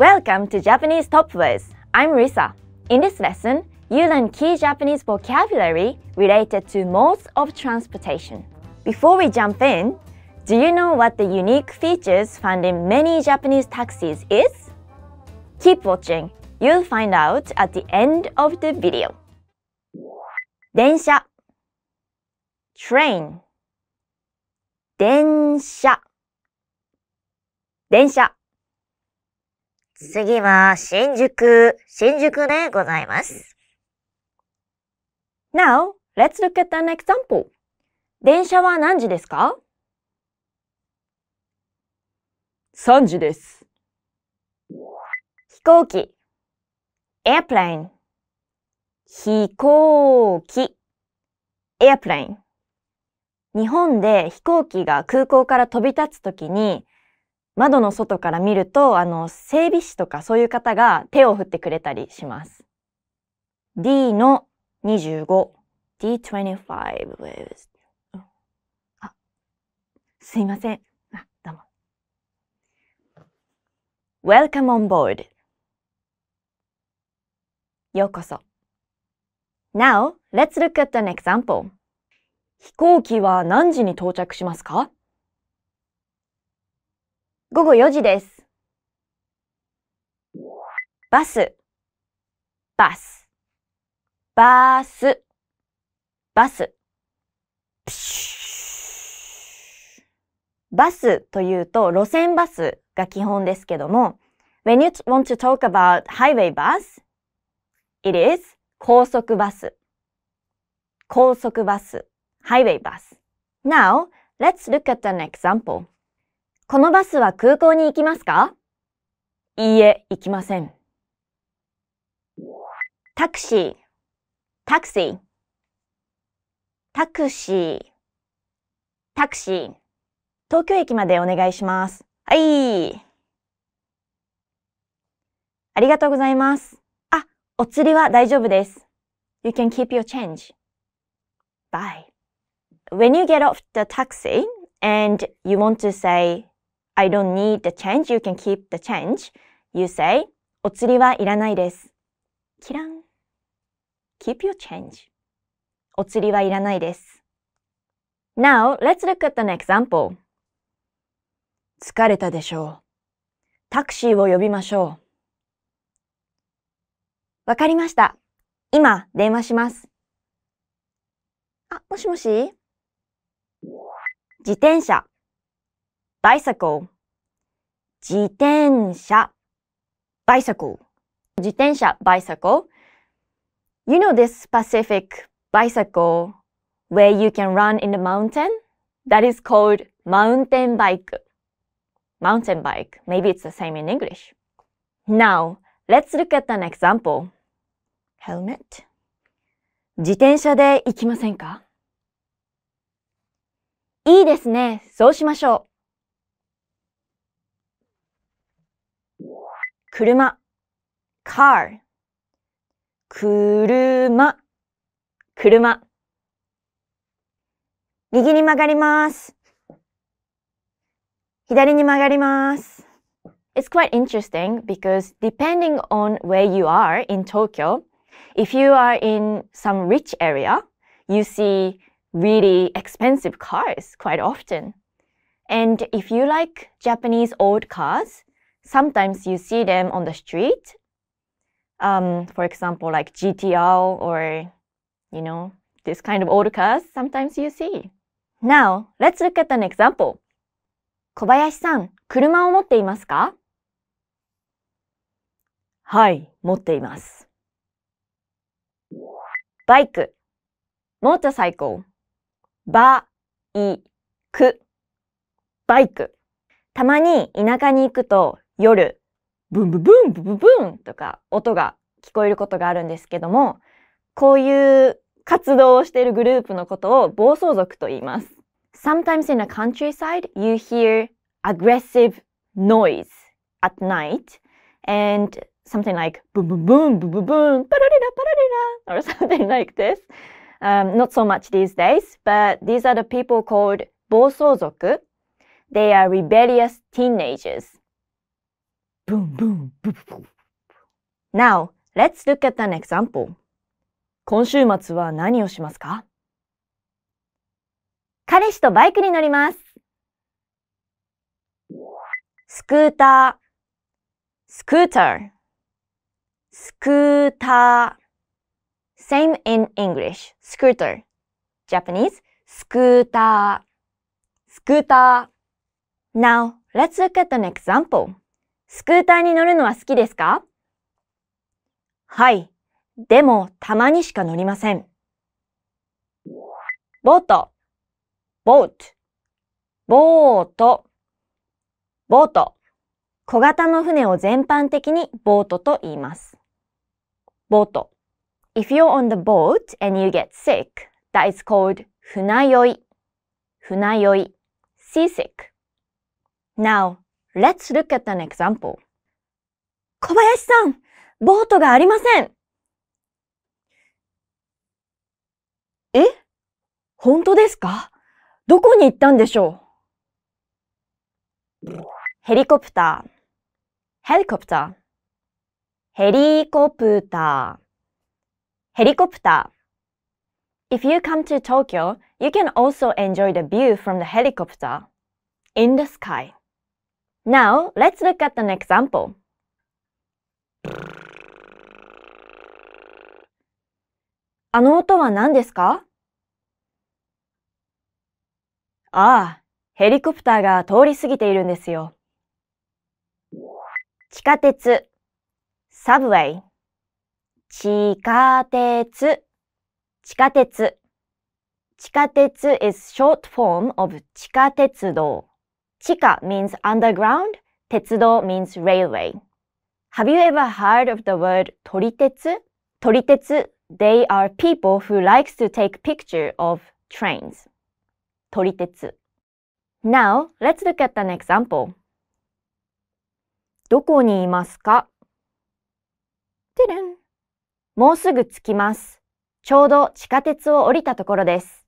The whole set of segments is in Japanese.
Welcome to Japanese Top Words. I'm Risa. In this lesson, you learn key Japanese vocabulary related to modes of transportation. Before we jump in, do you know what the unique features found in many Japanese taxis is? Keep watching. You'll find out at the end of the video. 電車 train 電車電車次は新宿、新宿でございます。Now, let's look at an example. 電車は何時ですか ?3 時です。飛行機 airplane 飛行機 airplane 日本で飛行機が空港から飛び立つときに窓の外から見ると、あの、整備士とかそういう方が手を振ってくれたりします。D の25。D25 is... あ、すいません。あ、どうも。Welcome on board. ようこそ。Now, let's look at an example. 飛行機は何時に到着しますか午後4時です。バス、バス、バース、バス。バスというと路線バスが基本ですけども、When you want to talk about highway bus, it is 高速バス。高速バス、highway bus. Now, let's look at an example. このバスは空港に行きますかいいえ、行きません。タクシー、タクシー、タクシー、タクシー。東京駅までお願いします。はい。ありがとうございます。あ、お釣りは大丈夫です。You can keep your change. Bye. When you get off the taxi and you want to say I don't need the change, you can keep the change. You say, お釣りはいらないです。キラン。Keep your change. お釣りはいらないです。Now, let's look at an example. 疲れたでしょう。タクシーを呼びましょう。わかりました。今、電話します。あ、もしもし自転車。bicycle 自転車 bicycle 自転車 bicycle You know this specific bicycle where you can run in the mountain? That is called mountain bike. Mountain bike. Maybe it's the same in English. Now, let's look at an example. Helmet. 自転車で行きませんかいいですね。そうしましょう。車 car 車車右に曲がります。左に曲がります。It's quite interesting because depending on where you are in Tokyo, if you are in some rich area, you see really expensive cars quite often. And if you like Japanese old cars, sometimes you see them on the street. Um, for example, like g t r or, you know, this kind of old cars, sometimes you see. Now, let's look at an example. 小林さん、車を持っていますかはい、持っています。バイク、モータサイクル、バイク、バイク。たまに田舎に行くと夜、ブンブブンブブブンとか音が聞こえることがあるんですけども、こういう活動をしているグループのことを暴走族と言います。Sometimes in a countryside, you hear aggressive noise at night and something like ブンブンブンブンブン o ラパラリラ b o o r or something like this. Um, not so much these days, but these are the people called 暴走族 They are rebellious teenagers. Boom, boom, boom, boom. Now, let's look at an example. 今週末は何をしますか彼氏とバイクに乗ります。スクーター、スクーター、スクーター。Same in English, scooter. Japanese, スクーター、スクーター。Now, let's look at an example. スクーターに乗るのは好きですかはい。でも、たまにしか乗りません。ボート、ボート、ボート、ボート。小型の船を全般的にボートと言います。ボート。If you're on the boat and you get sick, that is called 船酔い。船酔い。seasick. Now, Let's look at an example. 小林さん、ボートがありません。え本当ですかどこに行ったんでしょうヘリコプター、ヘリコプター、ヘリコプター、ヘリコプター。If you come to Tokyo, you can also enjoy the view from the helicopter in the sky. Now let's look at an example. あの音は何ですかああ、ヘリコプターが通り過ぎているんですよ。地下鉄、サブウェイ。地下鉄、地下鉄。地下鉄 is short form of 地下鉄道。地下 means underground, 鉄道 means railway. Have you ever heard of the word 撮り鉄撮り鉄 t h e y are people who likes to take picture of trains. 撮り鉄 Now, let's look at an example. どこにいますかもうすぐ着きます。ちょうど地下鉄を降りたところです。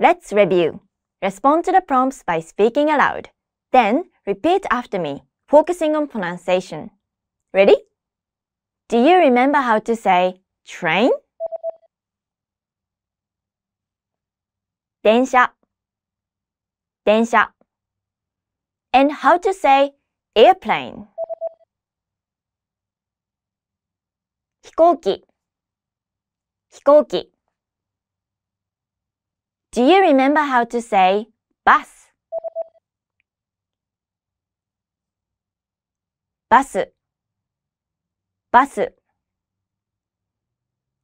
Let's review. Respond to the prompts by speaking aloud. Then repeat after me, focusing on pronunciation. Ready? Do you remember how to say train? 電車電車 and how to say airplane 飛行機飛行機 do you remember how to say bus? Bus, bus.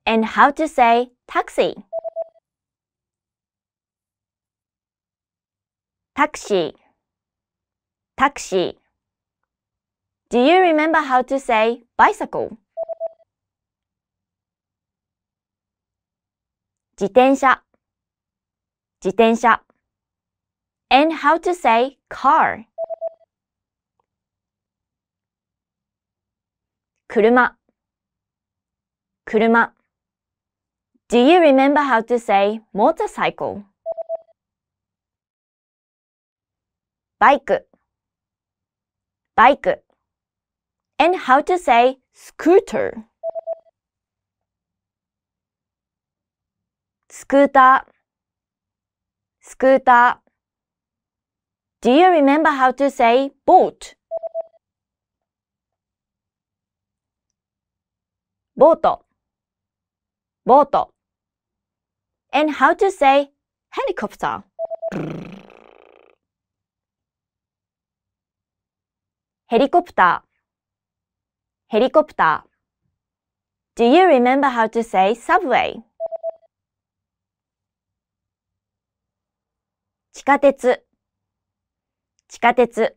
and how to say taxi Taxi, taxi. Do you remember how to say bicycle? 自転車自転車 and how to say car 車車 Do you remember how to say motorcycle? バイクバイク and how to say scooter スクーター scooter. Do you remember how to say boat? And how to say helicopter? Helicopter, helicopter. Do you remember how to say subway? 地下鉄地下鉄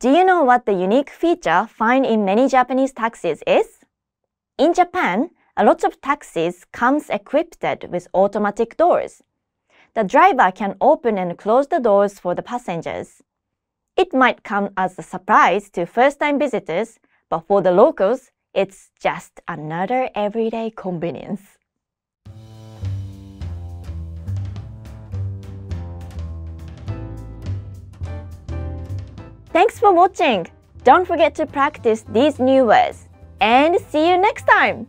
Do you know what the unique feature found in many Japanese taxis is? In Japan, a lot of taxis comes equipped with automatic doors. The driver can open and close the doors for the passengers. It might come as a surprise to first-time visitors, but for the locals, it's just another everyday convenience. Thanks for watching! Don't forget to practice these new words. And see you next time!